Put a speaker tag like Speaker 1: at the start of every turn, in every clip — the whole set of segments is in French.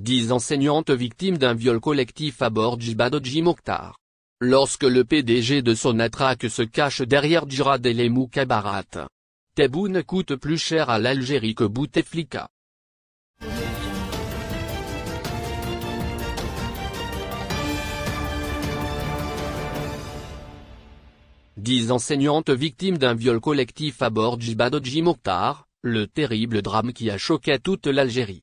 Speaker 1: 10 enseignantes victimes d'un viol collectif à bord du Mokhtar. Lorsque le PDG de Sonatrach se cache derrière Djirad et les Moukabarat. coûte plus cher à l'Algérie que Bouteflika. 10 enseignantes victimes d'un viol collectif à bord du Mokhtar, le terrible drame qui a choqué toute l'Algérie.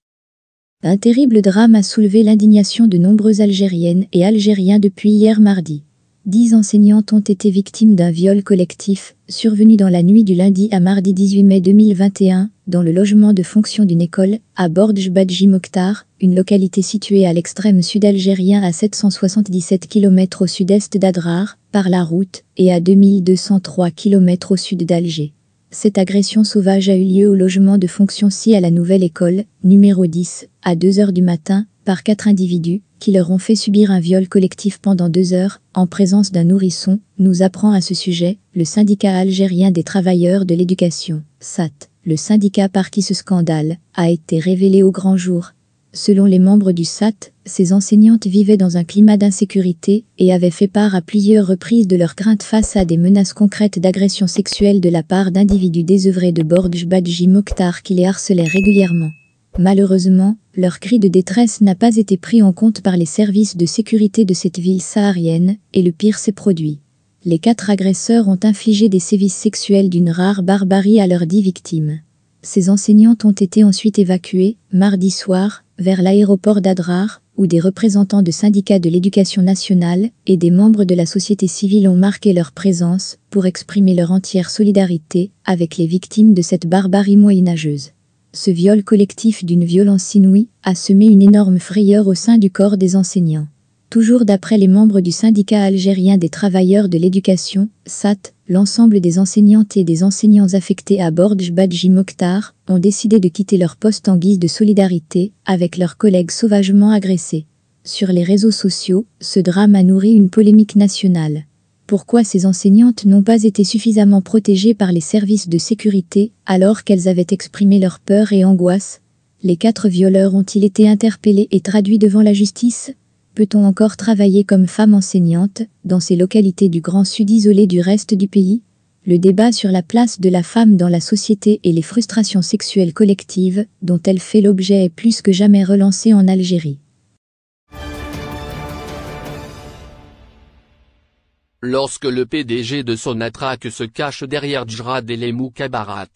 Speaker 1: Un terrible drame a soulevé l'indignation de nombreuses Algériennes et Algériens depuis hier mardi. Dix enseignantes ont été victimes d'un viol collectif survenu dans la nuit du lundi à mardi 18 mai 2021 dans le logement de fonction d'une école à Bordj Badji Mokhtar, une localité située à l'extrême sud algérien à 777 km au sud-est d'Adrar par la route et à 2203 km au sud d'Alger. Cette agression sauvage a eu lieu au logement de fonction C à la Nouvelle École, numéro 10, à 2 heures du matin, par quatre individus, qui leur ont fait subir un viol collectif pendant deux heures, en présence d'un nourrisson, nous apprend à ce sujet le syndicat algérien des travailleurs de l'éducation, SAT. Le syndicat par qui ce scandale a été révélé au grand jour Selon les membres du SAT, ces enseignantes vivaient dans un climat d'insécurité et avaient fait part à plusieurs reprises de leurs craintes face à des menaces concrètes d'agression sexuelle de la part d'individus désœuvrés de Bordj Badji Mokhtar qui les harcelaient régulièrement. Malheureusement, leur cri de détresse n'a pas été pris en compte par les services de sécurité de cette ville saharienne, et le pire s'est produit. Les quatre agresseurs ont infligé des sévices sexuels d'une rare barbarie à leurs dix victimes. Ces enseignantes ont été ensuite évacuées, mardi soir, vers l'aéroport d'Adrar, où des représentants de syndicats de l'éducation nationale et des membres de la société civile ont marqué leur présence pour exprimer leur entière solidarité avec les victimes de cette barbarie moyenâgeuse. Ce viol collectif d'une violence inouïe a semé une énorme frayeur au sein du corps des enseignants. Toujours d'après les membres du syndicat algérien des travailleurs de l'éducation, SAT, l'ensemble des enseignantes et des enseignants affectés à Bordj Badji Mokhtar ont décidé de quitter leur poste en guise de solidarité avec leurs collègues sauvagement agressés. Sur les réseaux sociaux, ce drame a nourri une polémique nationale. Pourquoi ces enseignantes n'ont pas été suffisamment protégées par les services de sécurité alors qu'elles avaient exprimé leur peur et angoisse Les quatre violeurs ont-ils été interpellés et traduits devant la justice Peut-on encore travailler comme femme enseignante dans ces localités du Grand Sud isolées du reste du pays Le débat sur la place de la femme dans la société et les frustrations sexuelles collectives dont elle fait l'objet est plus que jamais relancé en Algérie. Lorsque le PDG de Sonatrach se cache derrière Djrad et les Moukabarat.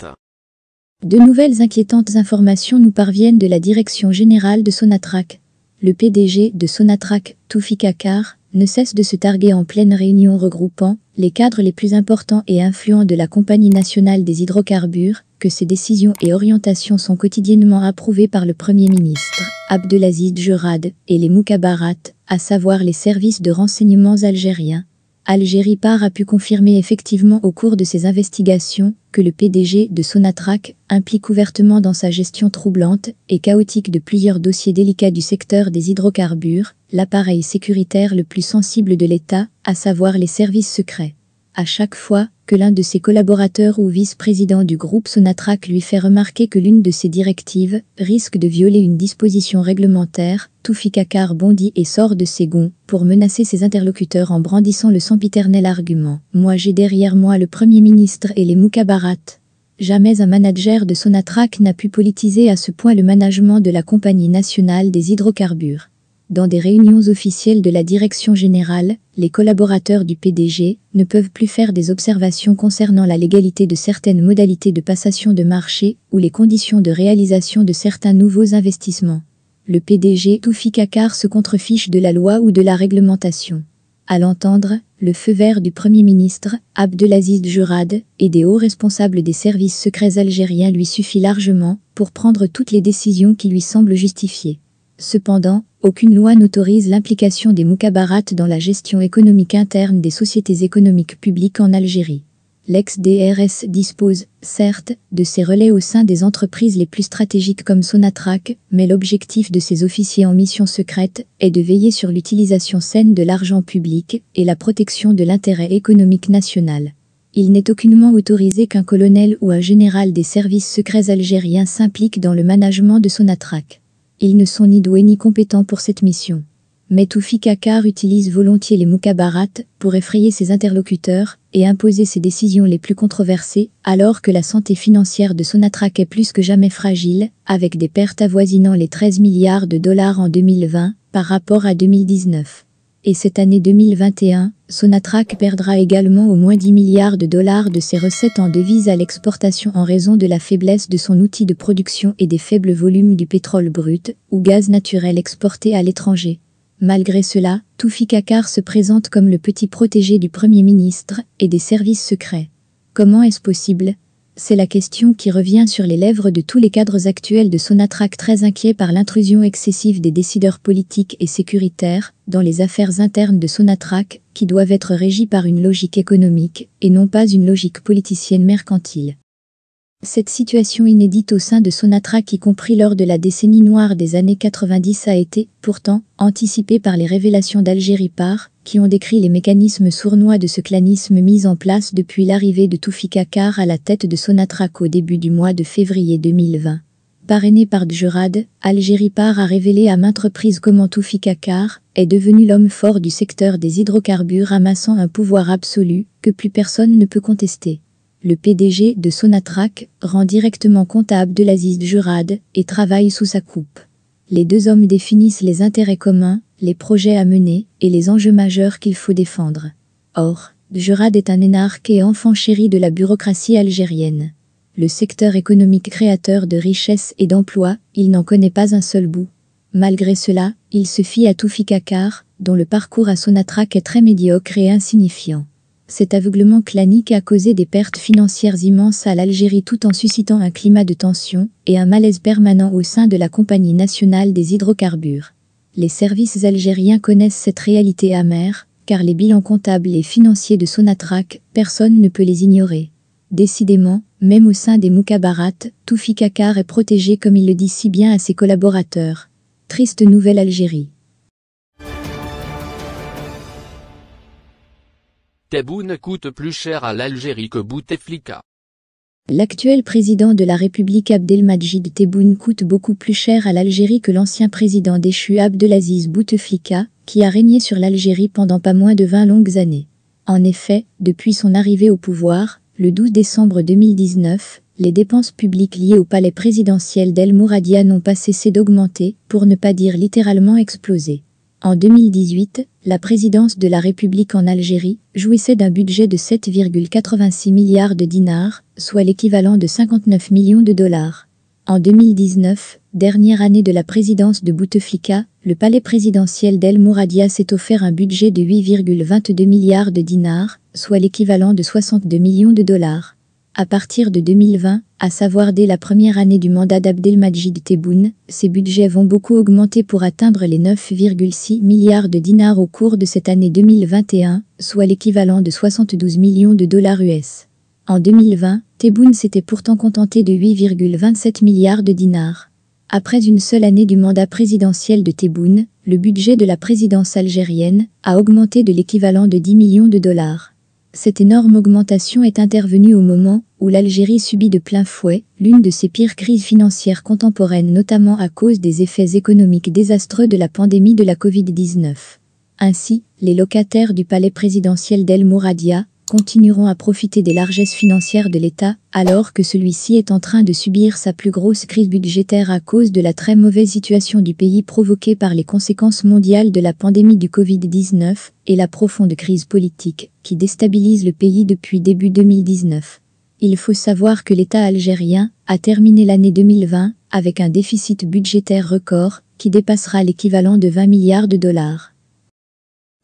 Speaker 1: De nouvelles inquiétantes informations nous parviennent de la Direction Générale de Sonatrach le PDG de Sonatrach, Toufik Akar, ne cesse de se targuer en pleine réunion regroupant les cadres les plus importants et influents de la Compagnie nationale des hydrocarbures, que ses décisions et orientations sont quotidiennement approuvées par le Premier ministre, Abdelaziz Jurad, et les Moukabarat, à savoir les services de renseignements algériens, Algérie Par a pu confirmer effectivement au cours de ses investigations que le PDG de Sonatrach implique ouvertement dans sa gestion troublante et chaotique de plusieurs dossiers délicats du secteur des hydrocarbures, l'appareil sécuritaire le plus sensible de l'État, à savoir les services secrets. À chaque fois, que l'un de ses collaborateurs ou vice-président du groupe Sonatrach lui fait remarquer que l'une de ses directives risque de violer une disposition réglementaire, Toufika Kakar bondit et sort de ses gonds pour menacer ses interlocuteurs en brandissant le sempiternel argument « Moi j'ai derrière moi le Premier ministre et les Moukabarat ». Jamais un manager de Sonatrach n'a pu politiser à ce point le management de la compagnie nationale des hydrocarbures. Dans des réunions officielles de la direction générale, les collaborateurs du PDG ne peuvent plus faire des observations concernant la légalité de certaines modalités de passation de marché ou les conditions de réalisation de certains nouveaux investissements. Le PDG Toufi Kakar se contrefiche de la loi ou de la réglementation. À l'entendre, le feu vert du Premier ministre, Abdelaziz Jurad, et des hauts responsables des services secrets algériens lui suffit largement pour prendre toutes les décisions qui lui semblent justifiées. Cependant, aucune loi n'autorise l'implication des moukabarates dans la gestion économique interne des sociétés économiques publiques en Algérie. L'ex-DRS dispose, certes, de ses relais au sein des entreprises les plus stratégiques comme Sonatrach, mais l'objectif de ses officiers en mission secrète est de veiller sur l'utilisation saine de l'argent public et la protection de l'intérêt économique national. Il n'est aucunement autorisé qu'un colonel ou un général des services secrets algériens s'implique dans le management de Sonatrach ils ne sont ni doués ni compétents pour cette mission. Mais Toufi Kakar utilise volontiers les moukabarat pour effrayer ses interlocuteurs et imposer ses décisions les plus controversées, alors que la santé financière de Sonatrach est plus que jamais fragile, avec des pertes avoisinant les 13 milliards de dollars en 2020 par rapport à 2019 et cette année 2021, Sonatrach perdra également au moins 10 milliards de dollars de ses recettes en devises à l'exportation en raison de la faiblesse de son outil de production et des faibles volumes du pétrole brut ou gaz naturel exporté à l'étranger. Malgré cela, Toufi Kakar se présente comme le petit protégé du Premier ministre et des services secrets. Comment est-ce possible c'est la question qui revient sur les lèvres de tous les cadres actuels de Sonatrach très inquiets par l'intrusion excessive des décideurs politiques et sécuritaires dans les affaires internes de Sonatrach qui doivent être régies par une logique économique et non pas une logique politicienne mercantile. Cette situation inédite au sein de Sonatrach, y compris lors de la décennie noire des années 90, a été, pourtant, anticipée par les révélations d'Algérie par, qui ont décrit les mécanismes sournois de ce clanisme mis en place depuis l'arrivée de Kakar à la tête de Sonatrach au début du mois de février 2020. Parrainé par Djurad, Algérie part a révélé à maintes reprises comment Kakar est devenu l'homme fort du secteur des hydrocarbures amassant un pouvoir absolu que plus personne ne peut contester le PDG de Sonatrach, rend directement comptable de l'Asie Djurad et travaille sous sa coupe les deux hommes définissent les intérêts communs, les projets à mener et les enjeux majeurs qu'il faut défendre. Or, Djerad est un énarque et enfant chéri de la bureaucratie algérienne. Le secteur économique créateur de richesses et d'emplois, il n'en connaît pas un seul bout. Malgré cela, il se fie à Toufi Kakar, dont le parcours à Sonatrach est très médiocre et insignifiant. Cet aveuglement clanique a causé des pertes financières immenses à l'Algérie tout en suscitant un climat de tension et un malaise permanent au sein de la Compagnie nationale des hydrocarbures. Les services algériens connaissent cette réalité amère, car les bilans comptables et financiers de Sonatrach, personne ne peut les ignorer. Décidément, même au sein des Moukabarat, Toufi Kakar est protégé comme il le dit si bien à ses collaborateurs. Triste nouvelle Algérie. Tebboune coûte plus cher à l'Algérie que Bouteflika. L'actuel président de la République Abdelmajid Tebboune coûte beaucoup plus cher à l'Algérie que l'ancien président déchu Abdelaziz Bouteflika, qui a régné sur l'Algérie pendant pas moins de 20 longues années. En effet, depuis son arrivée au pouvoir, le 12 décembre 2019, les dépenses publiques liées au palais présidentiel d'El Mouradia n'ont pas cessé d'augmenter, pour ne pas dire littéralement exploser. En 2018, la présidence de la République en Algérie jouissait d'un budget de 7,86 milliards de dinars, soit l'équivalent de 59 millions de dollars. En 2019, dernière année de la présidence de Bouteflika, le palais présidentiel d'El Mouradia s'est offert un budget de 8,22 milliards de dinars, soit l'équivalent de 62 millions de dollars à partir de 2020, à savoir dès la première année du mandat d'Abdelmajid Tebboune, ses budgets vont beaucoup augmenter pour atteindre les 9,6 milliards de dinars au cours de cette année 2021, soit l'équivalent de 72 millions de dollars US. En 2020, Tebboune s'était pourtant contenté de 8,27 milliards de dinars. Après une seule année du mandat présidentiel de Tebboune, le budget de la présidence algérienne a augmenté de l'équivalent de 10 millions de dollars. Cette énorme augmentation est intervenue au moment où l'Algérie subit de plein fouet l'une de ses pires crises financières contemporaines notamment à cause des effets économiques désastreux de la pandémie de la Covid-19. Ainsi, les locataires du palais présidentiel d'El Mouradia continueront à profiter des largesses financières de l'État, alors que celui-ci est en train de subir sa plus grosse crise budgétaire à cause de la très mauvaise situation du pays provoquée par les conséquences mondiales de la pandémie du Covid-19 et la profonde crise politique qui déstabilise le pays depuis début 2019. Il faut savoir que l'État algérien a terminé l'année 2020 avec un déficit budgétaire record qui dépassera l'équivalent de 20 milliards de dollars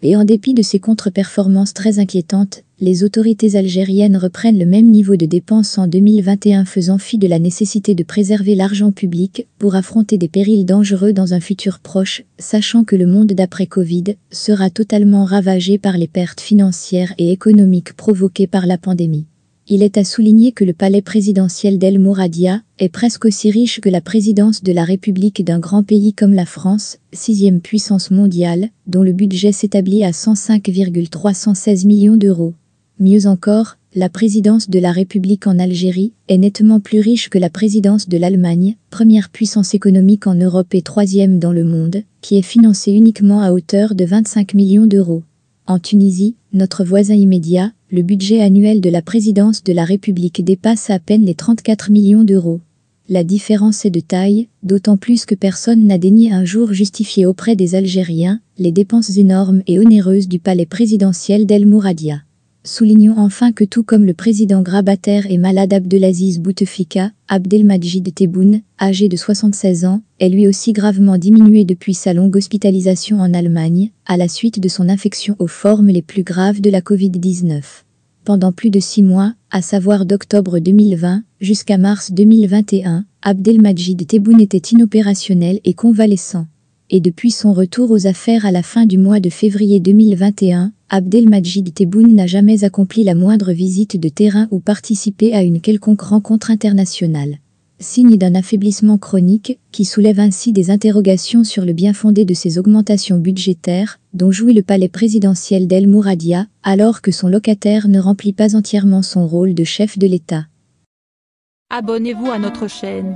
Speaker 1: et en dépit de ces contre-performances très inquiétantes, les autorités algériennes reprennent le même niveau de dépenses en 2021 faisant fi de la nécessité de préserver l'argent public pour affronter des périls dangereux dans un futur proche, sachant que le monde d'après Covid sera totalement ravagé par les pertes financières et économiques provoquées par la pandémie. Il est à souligner que le palais présidentiel d'El Mouradia est presque aussi riche que la présidence de la République d'un grand pays comme la France, sixième puissance mondiale, dont le budget s'établit à 105,316 millions d'euros. Mieux encore, la présidence de la République en Algérie est nettement plus riche que la présidence de l'Allemagne, première puissance économique en Europe et troisième dans le monde, qui est financée uniquement à hauteur de 25 millions d'euros. En Tunisie, notre voisin immédiat, le budget annuel de la présidence de la République dépasse à peine les 34 millions d'euros. La différence est de taille, d'autant plus que personne n'a daigné un jour justifier auprès des Algériens les dépenses énormes et onéreuses du palais présidentiel d'El Mouradia. Soulignons enfin que tout comme le président Grabataire et malade Abdelaziz Bouteflika, Abdelmajid Tebboune, âgé de 76 ans, est lui aussi gravement diminué depuis sa longue hospitalisation en Allemagne, à la suite de son infection aux formes les plus graves de la Covid-19. Pendant plus de six mois, à savoir d'octobre 2020 jusqu'à mars 2021, Abdelmajid Tebboune était inopérationnel et convalescent et depuis son retour aux affaires à la fin du mois de février 2021, Abdelmajid Tebboune n'a jamais accompli la moindre visite de terrain ou participé à une quelconque rencontre internationale. Signe d'un affaiblissement chronique, qui soulève ainsi des interrogations sur le bien fondé de ces augmentations budgétaires, dont jouit le palais présidentiel d'El Mouradia, alors que son locataire ne remplit pas entièrement son rôle de chef de l'État. Abonnez-vous à notre chaîne.